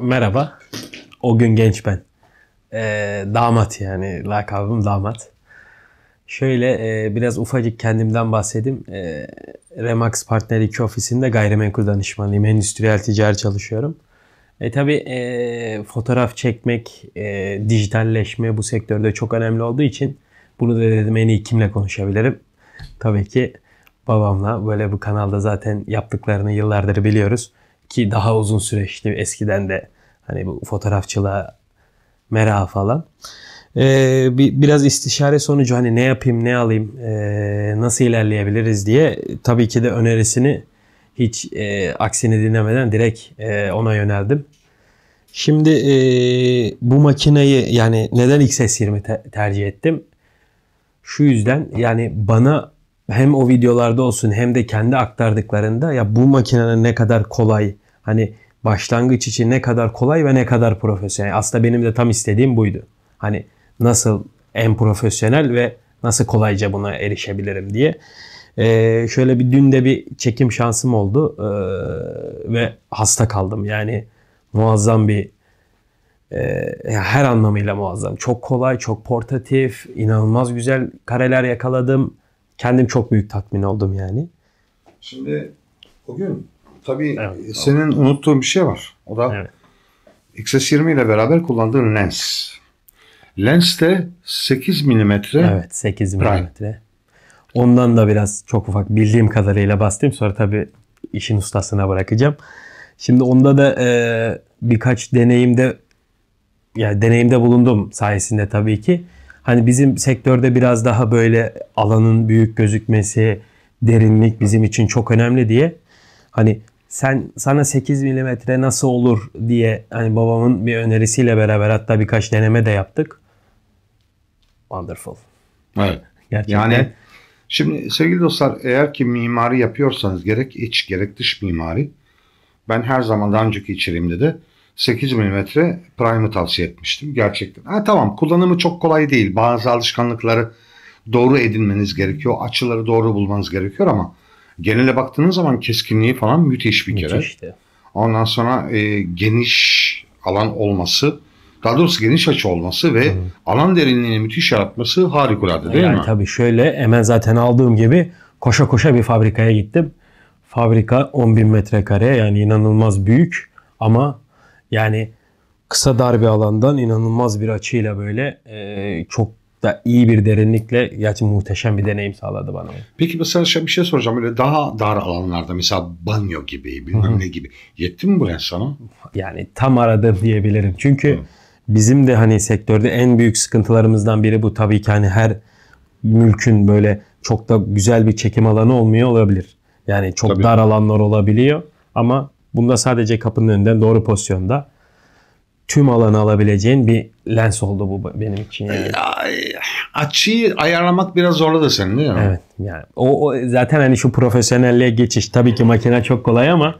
Merhaba. O gün genç ben. Ee, damat yani. Lakabım damat. Şöyle e, biraz ufacık kendimden bahsedeyim. E, Remax Partner 2 ofisinde gayrimenkul danışmanıyım. Endüstriyel ticari çalışıyorum. E tabi e, fotoğraf çekmek, e, dijitalleşme bu sektörde çok önemli olduğu için bunu da dedim en iyi kimle konuşabilirim? Tabii ki babamla. Böyle bu kanalda zaten yaptıklarını yıllardır biliyoruz. Ki daha uzun süreçti. eskiden de hani bu fotoğrafçılığa merak falan. Ee, bir, biraz istişare sonucu hani ne yapayım ne alayım e, nasıl ilerleyebiliriz diye tabii ki de önerisini hiç e, aksini dinlemeden direkt e, ona yöneldim. Şimdi e, bu makineyi yani neden XS20 te- tercih ettim? Şu yüzden yani bana hem o videolarda olsun hem de kendi aktardıklarında ya bu makinenin ne kadar kolay hani başlangıç için ne kadar kolay ve ne kadar profesyonel. Aslında benim de tam istediğim buydu. Hani nasıl en profesyonel ve nasıl kolayca buna erişebilirim diye. Ee, şöyle bir dün de bir çekim şansım oldu ee, ve hasta kaldım. Yani muazzam bir ee, her anlamıyla muazzam. Çok kolay, çok portatif, inanılmaz güzel kareler yakaladım. Kendim çok büyük tatmin oldum yani. Şimdi o gün tabii evet, senin doğru. unuttuğun bir şey var. O da evet. XS20 ile beraber kullandığın lens. Lens de 8 mm. Evet 8 mm. Ondan da biraz çok ufak bildiğim kadarıyla bastım. Sonra tabii işin ustasına bırakacağım. Şimdi onda da e, birkaç deneyimde yani deneyimde bulundum sayesinde tabii ki. Hani bizim sektörde biraz daha böyle alanın büyük gözükmesi, derinlik bizim için çok önemli diye. Hani sen sana 8 milimetre nasıl olur diye hani babamın bir önerisiyle beraber hatta birkaç deneme de yaptık. Wonderful. Evet. Gerçekten. Yani şimdi sevgili dostlar eğer ki mimari yapıyorsanız gerek iç gerek dış mimari ben her zaman daha önceki içeriğimde de 8 mm prime'ı tavsiye etmiştim gerçekten. Ha, tamam kullanımı çok kolay değil. Bazı alışkanlıkları doğru edinmeniz gerekiyor. Açıları doğru bulmanız gerekiyor ama genele baktığınız zaman keskinliği falan müthiş bir kere. Müthişti. Ondan sonra e, geniş alan olması, daha doğrusu geniş açı olması ve Hı. alan derinliğini müthiş yaratması harikulade değil yani mi? Tabii şöyle hemen zaten aldığım gibi koşa koşa bir fabrikaya gittim. Fabrika 10 bin metrekare yani inanılmaz büyük ama yani kısa dar bir alandan inanılmaz bir açıyla böyle e, çok da iyi bir derinlikle yani muhteşem bir deneyim sağladı bana. Peki mesela şey, bir şey soracağım. Böyle daha dar alanlarda mesela banyo gibi bilmem ne gibi. Yetti mi bu lens sana? Yani tam aradım diyebilirim. Çünkü bizim de hani sektörde en büyük sıkıntılarımızdan biri bu. Tabii ki hani her mülkün böyle çok da güzel bir çekim alanı olmuyor olabilir. Yani çok Tabii. dar alanlar olabiliyor ama Bunda sadece kapının önünden doğru pozisyonda tüm alanı alabileceğin bir lens oldu bu benim için. Yani. Açıyı ayarlamak biraz zorladı senin değil mi? Evet. Yani o, o zaten hani şu profesyonelliğe geçiş tabii ki makine çok kolay ama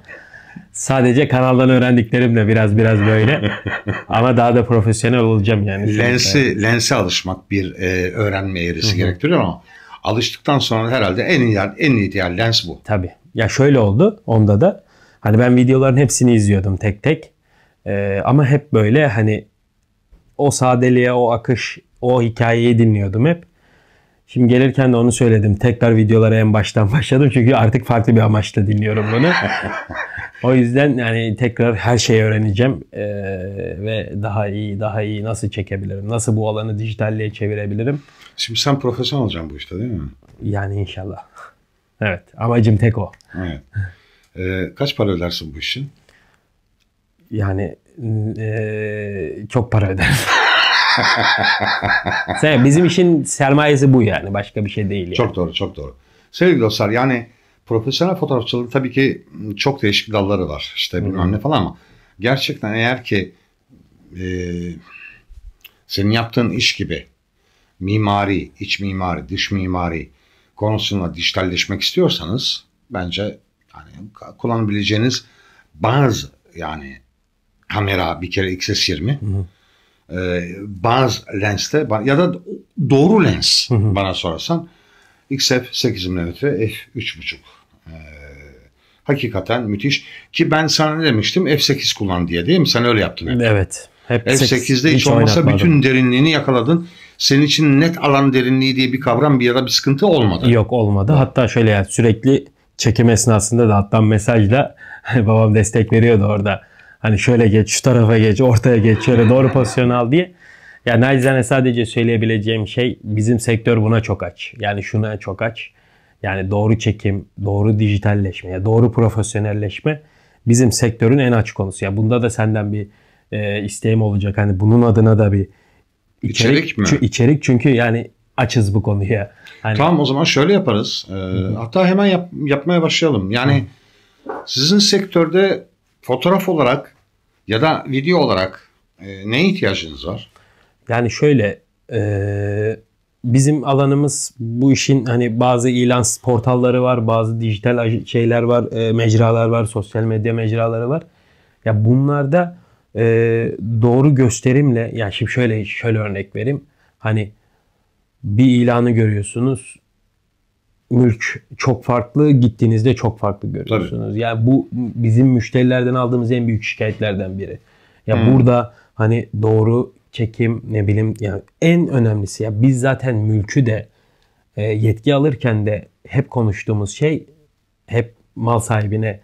sadece kanaldan öğrendiklerimle biraz biraz böyle. ama daha da profesyonel olacağım yani. Lensi lense alışmak bir e, öğrenme eğrisi gerektiriyor ama alıştıktan sonra herhalde en iyi en ideal lens bu. Tabii. Ya şöyle oldu onda da Hani ben videoların hepsini izliyordum tek tek. Ee, ama hep böyle hani o sadeliğe, o akış, o hikayeyi dinliyordum hep. Şimdi gelirken de onu söyledim. Tekrar videolara en baştan başladım. Çünkü artık farklı bir amaçla dinliyorum bunu. o yüzden yani tekrar her şeyi öğreneceğim. Ee, ve daha iyi, daha iyi nasıl çekebilirim? Nasıl bu alanı dijitalliğe çevirebilirim? Şimdi sen profesyonel olacaksın bu işte değil mi? Yani inşallah. Evet. Amacım tek o. Evet. E, kaç para ödersin bu işin? Yani e, çok para ödersin. Bizim işin sermayesi bu yani. Başka bir şey değil. Yani. Çok doğru, çok doğru. Sevgili dostlar yani profesyonel fotoğrafçılığın tabii ki çok değişik dalları var. işte bilmem ne falan ama gerçekten eğer ki e, senin yaptığın iş gibi mimari, iç mimari, dış mimari konusunda dijitalleşmek istiyorsanız bence Hani kullanabileceğiniz bazı yani kamera bir kere XS20 hı e, bazı lenste ya da doğru lens hı hı. bana sorarsan XF 8 mm f3.5 e, hakikaten müthiş ki ben sana ne demiştim f8 kullan diye değil mi sen öyle yaptın hep. evet hep f8'de hiç, hiç olmasa bütün derinliğini yakaladın senin için net alan derinliği diye bir kavram bir ya bir sıkıntı olmadı yok olmadı hatta şöyle yani sürekli çekim esnasında da hatta mesajla babam destek veriyordu orada. Hani şöyle geç, şu tarafa geç, ortaya geç, şöyle doğru pozisyon al diye. Ya yani nacizane sadece söyleyebileceğim şey bizim sektör buna çok aç. Yani şuna çok aç. Yani doğru çekim, doğru dijitalleşme, yani doğru profesyonelleşme bizim sektörün en aç konusu. Yani bunda da senden bir e, isteğim olacak. Hani bunun adına da bir içerik, içerik mi? Çünkü, İçerik çünkü yani açız bu konuya. Hani... Tamam o zaman şöyle yaparız. Ee, hatta hemen yap, yapmaya başlayalım. Yani hı sizin sektörde fotoğraf olarak ya da video olarak e, neye ihtiyacınız var? Yani şöyle e, bizim alanımız bu işin hani bazı ilan portalları var, bazı dijital şeyler var, e, mecralar var, sosyal medya mecraları var. Ya bunlarda e, doğru gösterimle, ya yani şimdi şöyle şöyle örnek vereyim. Hani bir ilanı görüyorsunuz. Mülk çok farklı, gittiğinizde çok farklı görüyorsunuz. Tabii. Yani bu bizim müşterilerden aldığımız en büyük şikayetlerden biri. Ya hmm. burada hani doğru çekim ne bileyim yani en önemlisi ya biz zaten mülkü de e, yetki alırken de hep konuştuğumuz şey hep mal sahibine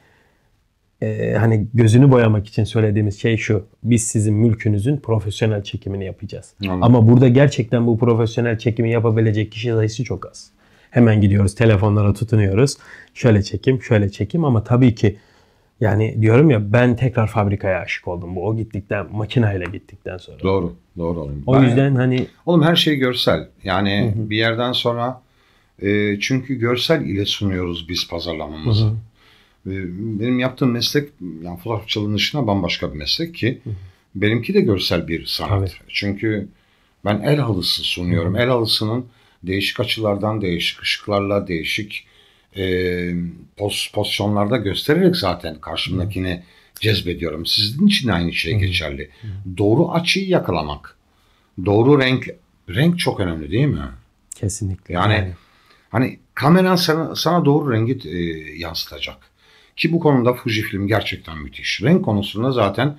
e, hani gözünü boyamak için söylediğimiz şey şu. Biz sizin mülkünüzün profesyonel çekimini yapacağız. Anladım. Ama burada gerçekten bu profesyonel çekimi yapabilecek kişi sayısı çok az. Hemen gidiyoruz telefonlara tutunuyoruz. Şöyle çekim, şöyle çekim ama tabii ki yani diyorum ya ben tekrar fabrikaya aşık oldum. Bu o gittikten makinayla gittikten sonra. Doğru. Doğru oğlum. O ben yüzden hani oğlum her şey görsel. Yani hı hı. bir yerden sonra e, çünkü görsel ile sunuyoruz biz pazarlamamızı. Hı hı. Ee, benim yaptığım meslek yani fotoğrafçılığın dışında bambaşka bir meslek ki benimki de görsel bir sanat. Tabii. Çünkü ben el halısı sunuyorum. Hı. El halısının değişik açılardan, değişik ışıklarla, değişik e, poz, pozisyonlarda göstererek zaten karşımdakini Hı. cezbediyorum. Sizin için de aynı şey Hı. geçerli. Hı. Doğru açıyı yakalamak. Doğru renk. Renk çok önemli değil mi? Kesinlikle. Yani, yani. hani kameran sana, sana doğru rengi e, yansıtacak ki bu konuda Fujifilm gerçekten müthiş. Renk konusunda zaten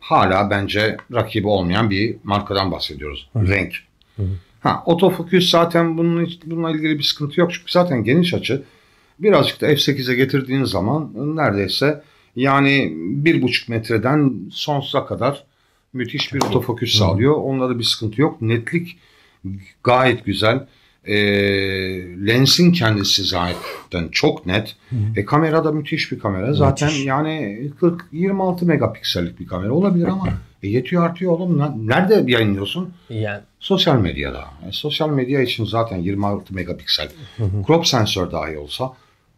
hala bence rakibi olmayan bir markadan bahsediyoruz. Hı. Renk. Hı. Ha, otofokus zaten bunun, bununla ilgili bir sıkıntı yok. Çünkü zaten geniş açı birazcık da F8'e getirdiğiniz zaman neredeyse yani bir buçuk metreden sonsuza kadar müthiş bir otofokus sağlıyor. Onlarda bir sıkıntı yok. Netlik gayet güzel e, lensin kendisi zaten çok net. Hı hı. E kamera da müthiş bir kamera. Zaten yani 40 26 megapiksellik bir kamera olabilir ama e, yetiyor artıyor oğlum. Nerede yayınlıyorsun? Yani sosyal medyada. Yani e, sosyal medya için zaten 26 megapiksel. Hı hı. Crop sensör dahi olsa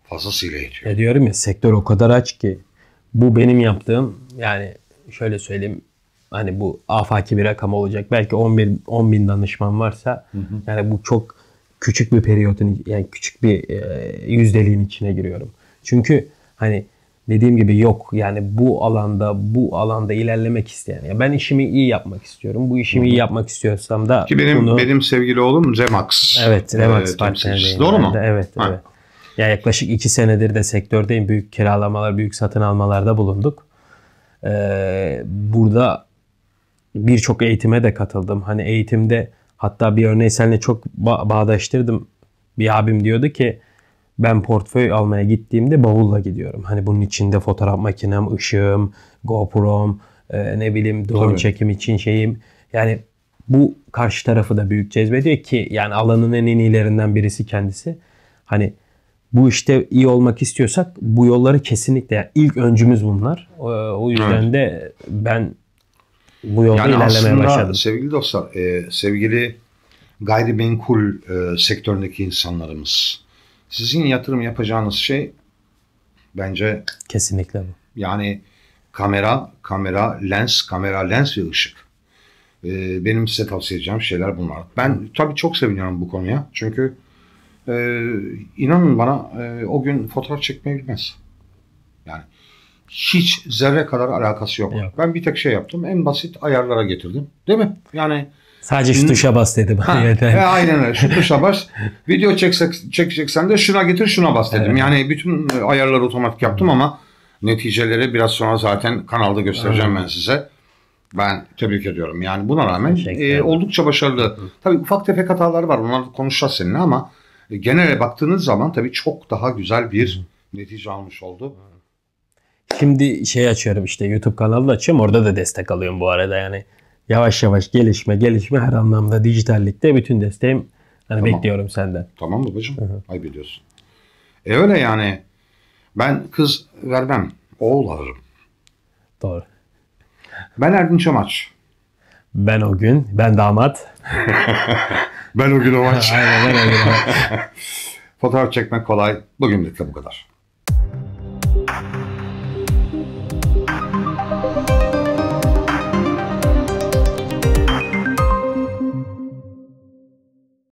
fazlasıyla yetiyor. Ya e, diyorum ya sektör o kadar aç ki bu benim yaptığım yani şöyle söyleyeyim hani bu afaki bir rakam olacak. Belki 11 10 bin danışman varsa hı hı. yani bu çok küçük bir periyotun yani küçük bir e, yüzdeliğin içine giriyorum. Çünkü hani dediğim gibi yok yani bu alanda bu alanda ilerlemek isteyen. Ya ben işimi iyi yapmak istiyorum. Bu işimi iyi yapmak istiyorsam da ki benim bunu... benim sevgili oğlum Remax. Evet, ee, Remax e, partnerliği. Doğru mu? Evet, ha. evet. Ya yaklaşık iki senedir de sektördeyim. Büyük kiralamalar, büyük satın almalarda bulunduk. Ee, burada birçok eğitime de katıldım. Hani eğitimde Hatta bir örneği seninle çok ba- bağdaştırdım. Bir abim diyordu ki ben portföy almaya gittiğimde bavulla gidiyorum. Hani bunun içinde fotoğraf makinem, ışığım, GoPro'm, e, ne bileyim drone Tabii. çekim için şeyim. Yani bu karşı tarafı da büyük cezbediyor ki yani alanın en iyilerinden birisi kendisi. Hani bu işte iyi olmak istiyorsak bu yolları kesinlikle yani ilk öncümüz bunlar. O yüzden evet. de ben bu yolda yani ilerlemeye başladım. Sevgili dostlar, e, sevgili gayrimenkul e, sektöründeki insanlarımız, sizin yatırım yapacağınız şey bence kesinlikle bu. Yani kamera, kamera, lens, kamera, lens ve ışık. E, benim size tavsiye edeceğim şeyler bunlar. Ben tabii çok seviniyorum bu konuya. Çünkü e, inanın bana e, o gün fotoğraf çekmeye bilmez. Yani hiç zerre kadar alakası yok. yok. Ben bir tek şey yaptım. En basit ayarlara getirdim. Değil mi? Yani Sadece şu tuşa bas dedim. Ha, e, aynen öyle. Şu tuşa bas. Video çeksek, çekeceksen de şuna getir şuna bas dedim. Evet. Yani bütün ayarları otomatik yaptım Hı. ama neticeleri biraz sonra zaten kanalda göstereceğim Hı. ben size. Ben tebrik ediyorum. Yani buna rağmen e, oldukça başarılı. Hı. Tabii ufak tefek hatalar var. Onları konuşacağız seninle ama e, genele baktığınız zaman tabii çok daha güzel bir netice almış oldu. Şimdi şey açıyorum işte YouTube kanalı da açıyorum. Orada da destek alıyorum bu arada yani. Yavaş yavaş gelişme gelişme her anlamda dijitallikte bütün desteğim hani Tamam. bekliyorum senden. Tamam babacığım. Ayıp ediyorsun. E öyle yani. Ben kız vermem. Oğul alırım. Doğru. Ben Erdin Çamaç. Ben o gün, ben damat. Ben o gün o maç. Aynen ben o gün. Fotoğraf çekmek kolay. Bugünlük de bu kadar.